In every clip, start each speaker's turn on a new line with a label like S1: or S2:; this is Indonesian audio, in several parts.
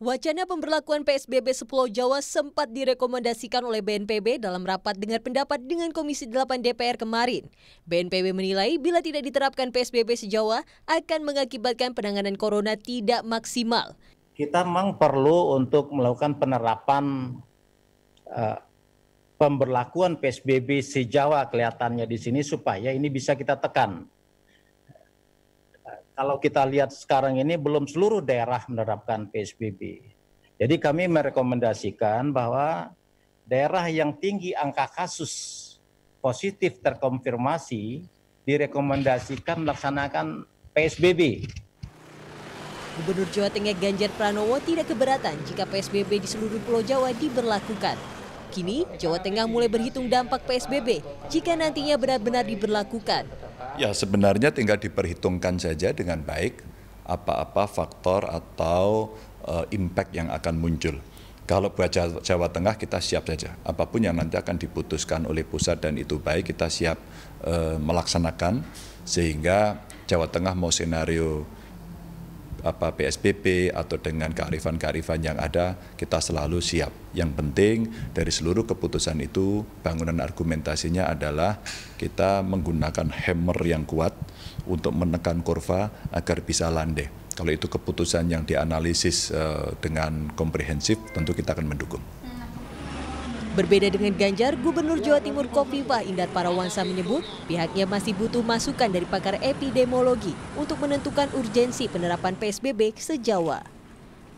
S1: Wacana pemberlakuan PSBB sepuluh Jawa sempat direkomendasikan oleh BNPB dalam rapat dengar pendapat dengan Komisi 8 DPR kemarin. BNPB menilai bila tidak diterapkan PSBB sejawa akan mengakibatkan penanganan corona tidak maksimal.
S2: Kita memang perlu untuk melakukan penerapan uh, pemberlakuan PSBB sejawa kelihatannya di sini supaya ini bisa kita tekan kalau kita lihat sekarang ini belum seluruh daerah menerapkan PSBB. Jadi kami merekomendasikan bahwa daerah yang tinggi angka kasus positif terkonfirmasi direkomendasikan melaksanakan PSBB.
S1: Gubernur Jawa Tengah Ganjar Pranowo tidak keberatan jika PSBB di seluruh Pulau Jawa diberlakukan. Kini, Jawa Tengah mulai berhitung dampak PSBB jika nantinya benar-benar diberlakukan.
S3: Ya sebenarnya tinggal diperhitungkan saja dengan baik apa-apa faktor atau uh, impact yang akan muncul. Kalau buat Jawa, Jawa Tengah kita siap saja. Apapun yang nanti akan diputuskan oleh pusat dan itu baik kita siap uh, melaksanakan sehingga Jawa Tengah mau senario apa PSBB atau dengan kearifan-kearifan yang ada, kita selalu siap. Yang penting dari seluruh keputusan itu bangunan argumentasinya adalah kita menggunakan hammer yang kuat untuk menekan kurva agar bisa landai. Kalau itu keputusan yang dianalisis eh, dengan komprehensif, tentu kita akan mendukung.
S1: Berbeda dengan Ganjar, Gubernur Jawa Timur Kofifa Indar Parawansa menyebut pihaknya masih butuh masukan dari pakar epidemiologi untuk menentukan urgensi penerapan PSBB sejawa.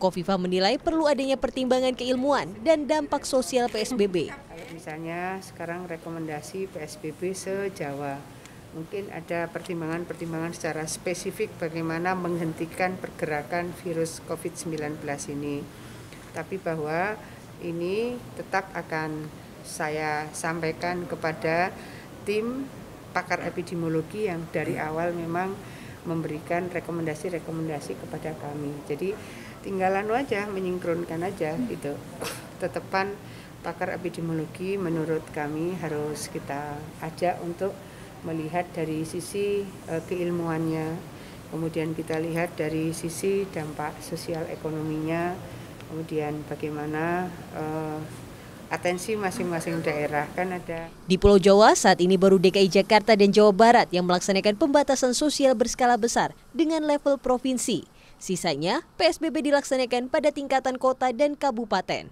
S1: Kofifa menilai perlu adanya pertimbangan keilmuan dan dampak sosial PSBB.
S4: Misalnya sekarang rekomendasi PSBB sejawa. Mungkin ada pertimbangan-pertimbangan secara spesifik bagaimana menghentikan pergerakan virus COVID-19 ini. Tapi bahwa ini tetap akan saya sampaikan kepada tim pakar epidemiologi yang dari awal memang memberikan rekomendasi-rekomendasi kepada kami. Jadi tinggalan aja menyingkronkan aja gitu. Tetepan pakar epidemiologi menurut kami harus kita ajak untuk melihat dari sisi uh, keilmuannya, kemudian kita lihat dari sisi dampak sosial ekonominya, kemudian bagaimana uh, atensi masing-masing daerah kan ada.
S1: Di Pulau Jawa saat ini baru DKI Jakarta dan Jawa Barat yang melaksanakan pembatasan sosial berskala besar dengan level provinsi. Sisanya PSBB dilaksanakan pada tingkatan kota dan kabupaten.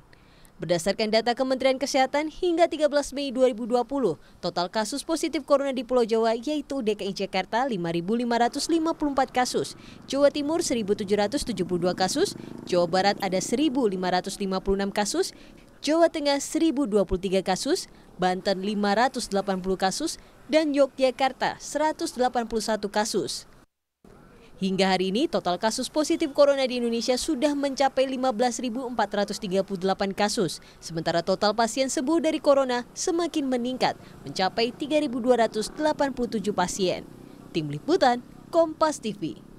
S1: Berdasarkan data Kementerian Kesehatan, hingga 13 Mei 2020, total kasus positif corona di Pulau Jawa yaitu DKI Jakarta 5.554 kasus, Jawa Timur 1.772 kasus, Jawa Barat ada 1.556 kasus, Jawa Tengah 1.023 kasus, Banten 580 kasus, dan Yogyakarta 181 kasus. Hingga hari ini, total kasus positif corona di Indonesia sudah mencapai 15.438 kasus, sementara total pasien sembuh dari corona semakin meningkat, mencapai 3.287 pasien. Tim Liputan, Kompas TV.